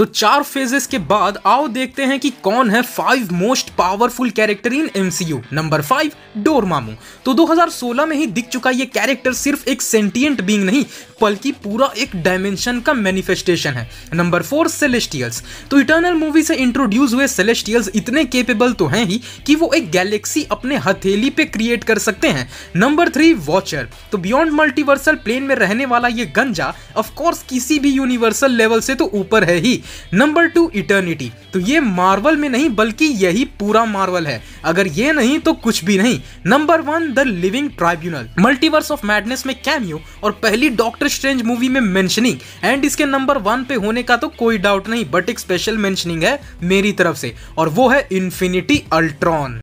तो चार फेजेस के बाद आओ देखते हैं कि कौन है five most powerful character in MCU number five Dormammu तो 2016 में ही दिख चुका ये कैरेक्टर सिर्फ एक सेंटियंट बींग नहीं बल्कि पूरा एक डायमेंशन का मैनिफेस्टेशन है नंबर फोर सेलेस्टियल्स तो इटर्नल मूवी से इंट्रोड्यूस हुए सेलेस्टियल्स इतने केपेबल तो हैं ही कि वो एक गैलेक्सी अपने हथेली पे क्रिएट कर सकते हैं नंबर थ्री वॉचर तो बियॉन्ड मल्टीवर्सल प्लेन में रहने वाला ये गंजा ऑफकोर्स किसी भी यूनिवर्सल लेवल से तो ऊपर है ही नंबर टू इटर्निटी तो ये मार्वल में नहीं बल्कि यही पूरा मार्वल है अगर ये नहीं तो कुछ भी नहीं number one the living tribunal multiverse of madness में कैमियो और पहली डॉक्टर स्ट्रेंज मूवी में मेंशनिंग एंड इसके नंबर वन पे होने का तो कोई डाउट नहीं बट एक स्पेशल मेंशनिंग है मेरी तरफ से और वो है इन्फिनिटी अल्ट्रॉन